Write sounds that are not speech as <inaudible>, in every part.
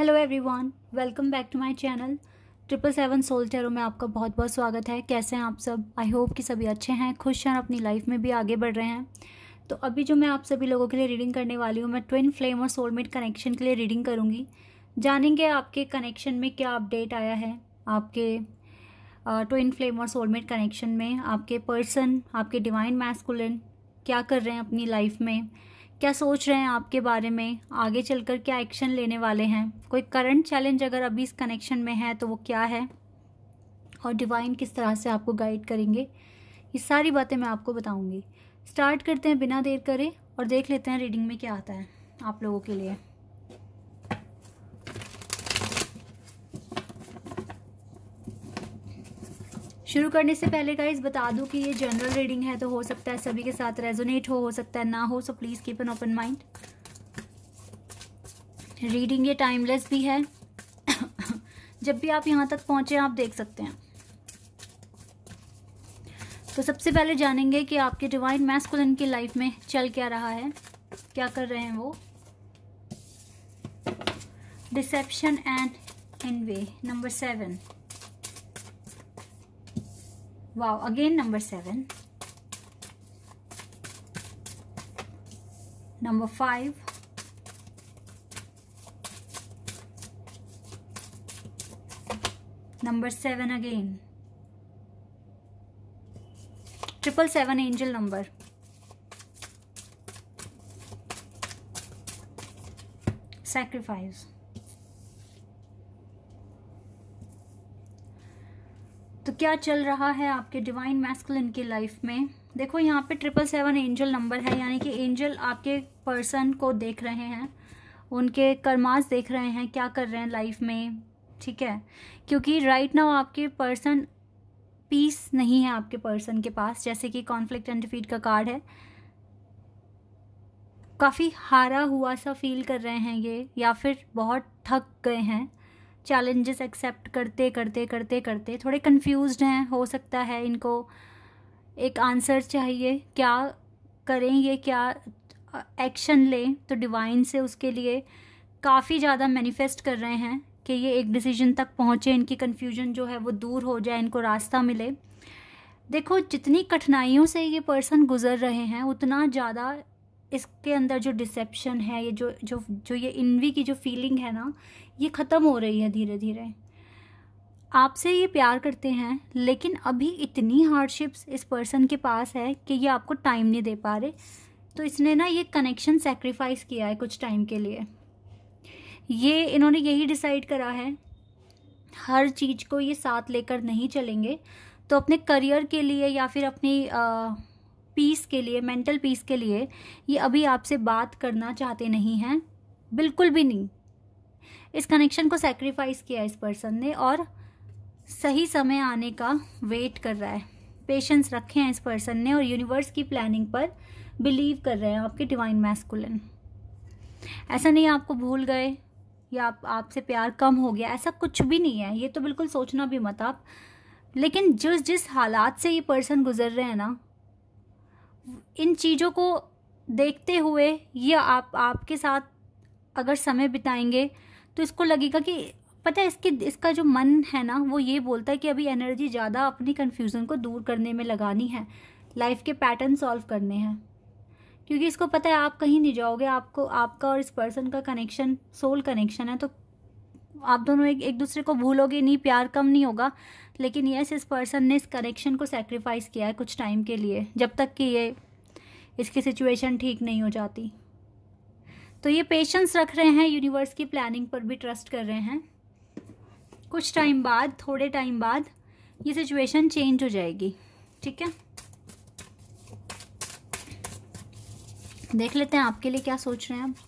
Hello everyone welcome back to my channel triple seven soul tarot में आपका बहुत बहुत स्वागत है कैसे हैं आप सब आई होप कि सभी अच्छे हैं खुश हैं अपनी लाइफ में भी आगे बढ़ रहे हैं तो अभी जो मैं आप सभी लोगों के लिए रीडिंग करने वाली हूँ मैं ट्विन फ्लेम और सोलमेट कनेक्शन के लिए रीडिंग करूँगी जानेंगे आपके कनेक्शन में क्या अपडेट आया है आपके ट्विन फ्लेम और सोलमेट कनेक्शन में आपके पर्सन आपके डिवाइन मैस्कुलिन क्या कर रहे हैं अपनी लाइफ में क्या सोच रहे हैं आपके बारे में आगे चलकर क्या एक्शन लेने वाले हैं कोई करंट चैलेंज अगर अभी इस कनेक्शन में है तो वो क्या है और डिवाइन किस तरह से आपको गाइड करेंगे ये सारी बातें मैं आपको बताऊंगी स्टार्ट करते हैं बिना देर करे और देख लेते हैं रीडिंग में क्या आता है आप लोगों के लिए शुरू करने से पहले गाइज बता दूं कि ये जनरल रीडिंग है तो हो सकता है सभी के साथ रेजोनेट हो हो सकता है ना हो so please keep an open mind reading ये टाइमलेस भी है <coughs> जब भी आप यहां तक पहुंचे आप देख सकते हैं तो सबसे पहले जानेंगे कि आपके डिवाइन मैस्कुलिन की लाइफ में चल क्या रहा है क्या कर रहे हैं वो डिसेप्शन एंड इनवे number seven Wow, again number 7. Number 5. Number 7 again. Triple seven angel number. Sacrifice. क्या चल रहा है आपके डिवाइन मैस्कुलिन की लाइफ में देखो यहाँ पे ट्रिपल सेवन एंजल नंबर है यानी कि एंजल आपके पर्सन को देख रहे हैं उनके कर्मास देख रहे हैं क्या कर रहे हैं लाइफ में ठीक है क्योंकि राइट नाउ आपके पर्सन पीस नहीं है आपके पर्सन के पास जैसे कि कॉन्फ्लिक्ट एंड डिफीट का कार्ड है काफ़ी हारा हुआ सा फील कर रहे हैं ये या फिर बहुत थक गए हैं चैलेंजेस एक्सेप्ट करते करते करते करते थोड़े कंफ्यूज हैं हो सकता है इनको एक आंसर चाहिए क्या करें ये क्या एक्शन लें तो डिवाइन से उसके लिए काफ़ी ज़्यादा मैनिफेस्ट कर रहे हैं कि ये एक डिसीजन तक पहुँचे इनकी कन्फ्यूजन जो है वो दूर हो जाए इनको रास्ता मिले देखो जितनी कठिनाइयों से ये पर्सन गुजर रहे हैं उतना ज़्यादा इसके अंदर जो डिसेप्शन है ये जो जो जो ये इन्वी की जो फीलिंग है ना ये ख़त्म हो रही है धीरे धीरे आपसे ये प्यार करते हैं लेकिन अभी इतनी हार्डशिप्स इस पर्सन के पास है कि ये आपको टाइम नहीं दे पा रहे तो इसने ना ये कनेक्शन सेक्रीफाइस किया है कुछ टाइम के लिए ये इन्होंने यही डिसाइड करा है हर चीज़ को ये साथ लेकर नहीं चलेंगे तो अपने करियर के लिए या फिर अपनी आ, पीस के लिए मेंटल पीस के लिए ये अभी आपसे बात करना चाहते नहीं हैं बिल्कुल भी नहीं इस कनेक्शन को सेक्रीफाइस किया इस पर्सन ने और सही समय आने का वेट कर रहा है पेशेंस रखे हैं इस पर्सन ने और यूनिवर्स की प्लानिंग पर बिलीव कर रहे हैं आपके डिवाइन मैस्कुलन ऐसा नहीं आपको भूल गए या आप आपसे प्यार कम हो गया ऐसा कुछ भी नहीं है ये तो बिल्कुल सोचना भी मत आप लेकिन जिस जिस हालात से ये पर्सन गुजर रहे हैं ना इन चीज़ों को देखते हुए ये आप आपके साथ अगर समय बिताएंगे तो इसको लगेगा कि पता है इसके इसका जो मन है ना वो ये बोलता है कि अभी एनर्जी ज़्यादा अपनी कन्फ्यूज़न को दूर करने में लगानी है लाइफ के पैटर्न सॉल्व करने हैं क्योंकि इसको पता है आप कहीं नहीं जाओगे आपको आपका और इस पर्सन का कनेक्शन सोल कनेक्शन है तो आप दोनों एक एक दूसरे को भूलोगे नहीं प्यार कम नहीं होगा लेकिन यस इस पर्सन ने इस कनेक्शन को सेक्रीफाइस किया है कुछ टाइम के लिए जब तक कि ये इसकी सिचुएशन ठीक नहीं हो जाती तो ये पेशेंस रख रहे हैं यूनिवर्स की प्लानिंग पर भी ट्रस्ट कर रहे हैं कुछ टाइम बाद थोड़े टाइम बाद ये सिचुएशन चेंज हो जाएगी ठीक है देख लेते हैं आपके लिए क्या सोच रहे हैं आप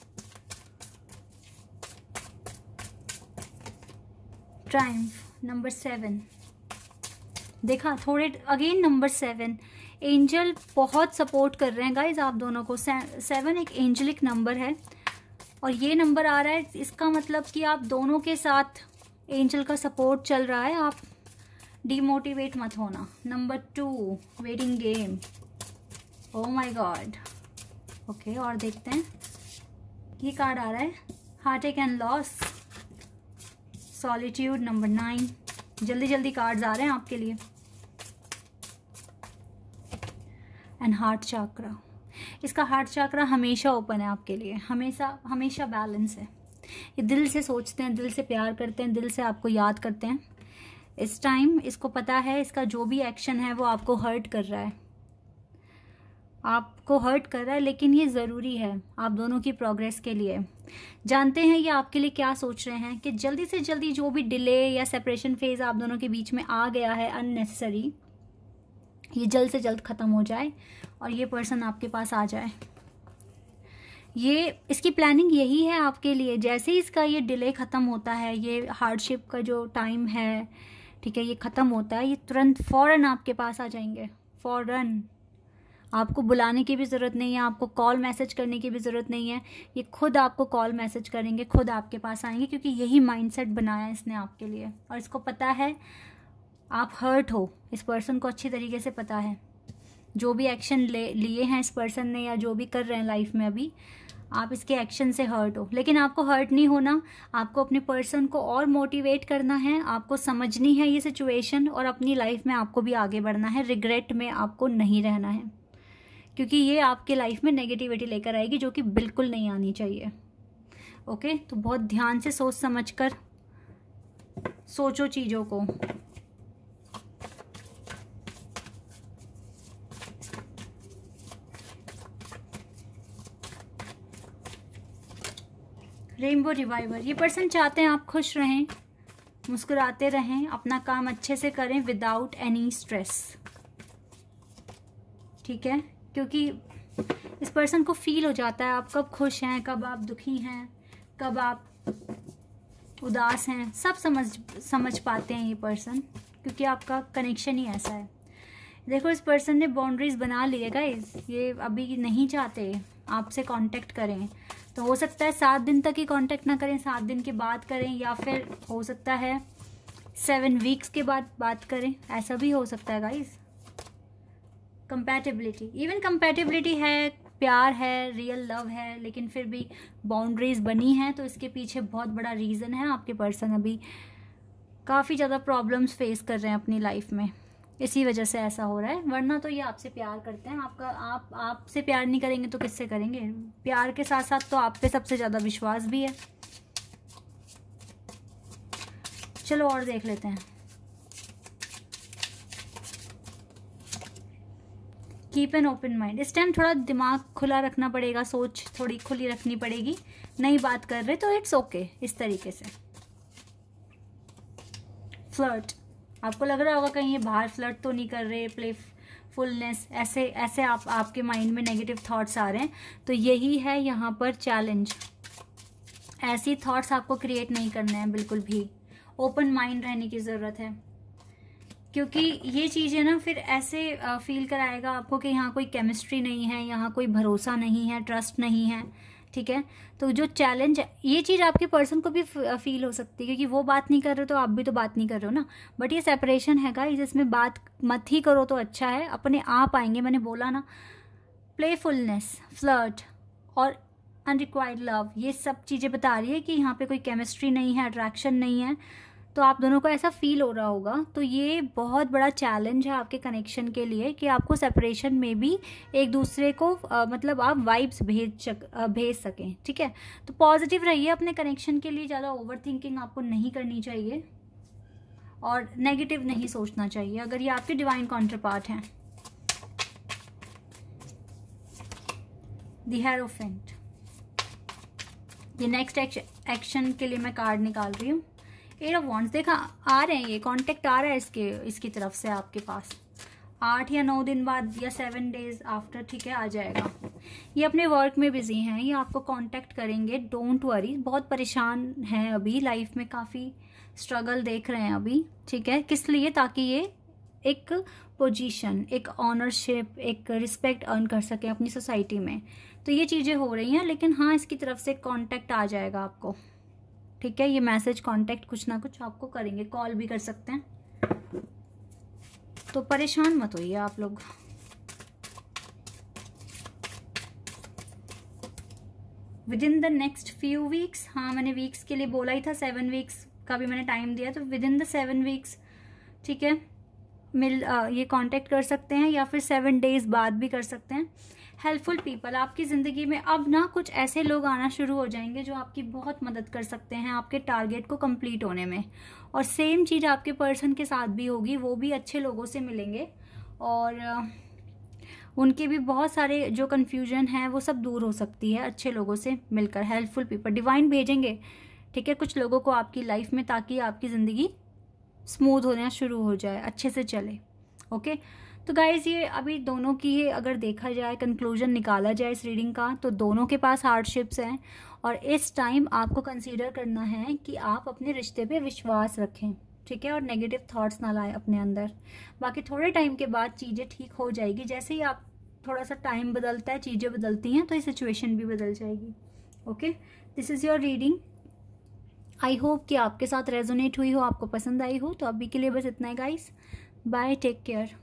ट्राइम्फ नंबर सेवन देखा थोड़े अगेन नंबर सेवन एंजल बहुत सपोर्ट कर रहे हैं गाइज आप दोनों को सेवन एक एंजलिक नंबर है और ये नंबर आ रहा है इसका मतलब कि आप दोनों के साथ एंजल का सपोर्ट चल रहा है आप डीमोटिवेट मत होना number two wedding game oh my god okay और देखते हैं ये कार्ड आ रहा है heartache and loss solitude number nine जल्दी जल्दी कार्ड्स आ रहे हैं आपके लिए एंड हार्ट चाक्रा इसका हार्ट चाक्रा हमेशा ओपन है आपके लिए हमेशा हमेशा बैलेंस है ये दिल से सोचते हैं दिल से प्यार करते हैं दिल से आपको याद करते हैं इस टाइम इसको पता है इसका जो भी एक्शन है वो आपको हर्ट कर रहा है आपको हर्ट कर रहा है लेकिन ये ज़रूरी है आप दोनों की प्रोग्रेस के लिए जानते हैं ये आपके लिए क्या सोच रहे हैं कि जल्दी से जल्दी जो भी डिले या सेपरेशन फेज़ आप दोनों के बीच में आ गया है अननेसेसरी ये जल्द से जल्द ख़त्म हो जाए और ये पर्सन आपके पास आ जाए ये इसकी प्लानिंग यही है आपके लिए जैसे ही इसका ये डिले ख़त्म होता है ये हार्डशिप का जो टाइम है ठीक है ये ख़त्म होता है ये तुरंत फ़ौरन आपके पास आ जाएंगे फ़ौरन आपको बुलाने की भी ज़रूरत नहीं है आपको कॉल मैसेज करने की भी ज़रूरत नहीं है ये खुद आपको कॉल मैसेज करेंगे खुद आपके पास आएंगे क्योंकि यही माइंडसेट बनाया है इसने आपके लिए और इसको पता है आप हर्ट हो इस पर्सन को अच्छी तरीके से पता है जो भी एक्शन ले लिए हैं इस पर्सन ने या जो भी कर रहे हैं लाइफ में अभी आप इसके एक्शन से हर्ट हो लेकिन आपको हर्ट नहीं होना आपको अपने पर्सन को और मोटिवेट करना है आपको समझनी है ये सिचुएशन और अपनी लाइफ में आपको भी आगे बढ़ना है रिग्रेट में आपको नहीं रहना है क्योंकि ये आपके लाइफ में नेगेटिविटी लेकर आएगी जो कि बिल्कुल नहीं आनी चाहिए ओके तो बहुत ध्यान से सोच समझ कर सोचो चीज़ों को रेनबो रिवाइवर ये पर्सन चाहते हैं आप खुश रहें मुस्कुराते रहें अपना काम अच्छे से करें विदाउट एनी स्ट्रेस ठीक है क्योंकि इस पर्सन को फील हो जाता है आप कब खुश हैं कब आप दुखी हैं कब आप उदास हैं सब समझ समझ पाते हैं ये पर्सन क्योंकि आपका कनेक्शन ही ऐसा है देखो इस पर्सन ने बाउंड्रीज बना लिए गाइज ये अभी नहीं चाहते आपसे कांटेक्ट करें तो हो सकता है सात दिन तक ही कांटेक्ट ना करें सात दिन के बाद करें या फिर हो सकता है सेवन वीक्स के बाद बात करें ऐसा भी हो सकता है गाइस कंपैटिबिलिटी इवन कंपैटिबिलिटी है प्यार है रियल लव है लेकिन फिर भी बाउंड्रीज बनी हैं तो इसके पीछे बहुत बड़ा रीज़न है आपके पर्सन अभी काफ़ी ज़्यादा प्रॉब्लम्स फेस कर रहे हैं अपनी लाइफ में इसी वजह से ऐसा हो रहा है वरना तो ये आपसे प्यार करते हैं आपका आप आपसे प्यार नहीं करेंगे तो किससे करेंगे प्यार के साथ साथ तो आप पे सबसे ज़्यादा विश्वास भी है चलो और देख लेते हैं कीप एन ओपन माइंड इस टाइम थोड़ा दिमाग खुला रखना पड़ेगा सोच थोड़ी खुली रखनी पड़ेगी नई बात कर रहे तो इट्स ओके okay, इस तरीके से फ्लर्ट आपको लग रहा होगा कहीं ये बाहर फ्लर्ट तो नहीं कर रहे प्ले फुलनेस ऐसे ऐसे आप आपके माइंड में नेगेटिव थॉट्स आ रहे हैं तो यही है यहाँ पर चैलेंज ऐसी थॉट्स आपको क्रिएट नहीं करने हैं बिल्कुल भी ओपन माइंड रहने की ज़रूरत है क्योंकि ये चीज़ें ना फिर ऐसे फील कराएगा आपको कि यहाँ कोई केमिस्ट्री नहीं है यहाँ कोई भरोसा नहीं है ट्रस्ट नहीं है ठीक है तो जो चैलेंज ये चीज़ आपके पर्सन को भी फील uh, हो सकती है क्योंकि वो बात नहीं कर रहे हो तो आप भी तो बात नहीं कर रहे हो ना बट ये सेपरेशन है का इसमें बात मत ही करो तो अच्छा है अपने आप आएंगे मैंने बोला ना प्लेफुलनेस फ्लर्ट और अनरिक्वायर्ड लव ये सब चीज़ें बता रही है कि यहाँ पे कोई केमिस्ट्री नहीं है अट्रैक्शन नहीं है तो आप दोनों को ऐसा फील हो रहा होगा तो ये बहुत बड़ा चैलेंज है आपके कनेक्शन के लिए कि आपको सेपरेशन में भी एक दूसरे को आ, मतलब आप वाइब्स भेज सक भेज सकें ठीक है तो पॉजिटिव रहिए अपने कनेक्शन के लिए ज़्यादा ओवर थिंकिंग आपको नहीं करनी चाहिए और नेगेटिव नहीं सोचना चाहिए अगर ये आपके डिवाइन काउंटर पार्ट हैं दी हेरोफेंट ये नेक्स्ट एक्शन के लिए मैं कार्ड निकाल रही हूँ एट ऑफ वॉन्ट्स देखा आ रहे हैं ये कॉन्टेक्ट आ रहा है इसके इसकी तरफ से आपके पास आठ या नौ दिन बाद या सेवन डेज आफ्टर ठीक है आ जाएगा ये अपने वर्क में बिजी हैं ये आपको कांटेक्ट करेंगे डोंट वरी बहुत परेशान हैं अभी लाइफ में काफ़ी स्ट्रगल देख रहे हैं अभी ठीक है किस लिए ताकि ये एक पोजीशन एक ऑनरशिप एक रिस्पेक्ट अर्न कर सकें अपनी सोसाइटी में तो ये चीज़ें हो रही हैं लेकिन हाँ इसकी तरफ से कॉन्टेक्ट आ जाएगा आपको ठीक है ये मैसेज कांटेक्ट कुछ ना कुछ आपको करेंगे कॉल भी कर सकते हैं तो परेशान मत होइए आप लोग within the next few weeks हाँ मैंने वीक्स के लिए बोला ही था सेवन वीक्स का भी मैंने टाइम दिया तो within the seven weeks ठीक है मिल आ, ये कांटेक्ट कर सकते हैं या फिर सेवन डेज बाद भी कर सकते हैं हेल्पफुल पीपल आपकी ज़िंदगी में अब ना कुछ ऐसे लोग आना शुरू हो जाएंगे जो आपकी बहुत मदद कर सकते हैं आपके टारगेट को कंप्लीट होने में और सेम चीज़ आपके पर्सन के साथ भी होगी वो भी अच्छे लोगों से मिलेंगे और उनके भी बहुत सारे जो कन्फ्यूजन है वो सब दूर हो सकती है अच्छे लोगों से मिलकर हेल्पफुल पीपल डिवाइन भेजेंगे ठीक है कुछ लोगों को आपकी लाइफ में ताकि आपकी ज़िंदगी स्मूथ होना शुरू हो जाए अच्छे से चले ओके okay? तो गाइज़ ये अभी दोनों की ही अगर देखा जाए कंक्लूजन निकाला जाए इस रीडिंग का तो दोनों के पास हार्डशिप्स हैं और इस टाइम आपको कंसीडर करना है कि आप अपने रिश्ते पे विश्वास रखें ठीक है और नेगेटिव थॉट्स ना लाएं अपने अंदर बाकी थोड़े टाइम के बाद चीज़ें ठीक हो जाएगी जैसे ही आप थोड़ा सा टाइम बदलता है चीज़ें बदलती हैं तो ये सिचुएशन भी बदल जाएगी okay this is your reading I hope कि आपके साथ रेजोनेट हुई हो आपको पसंद आई हो तो अभी के लिए बस इतना है गाइस बाय टेक केयर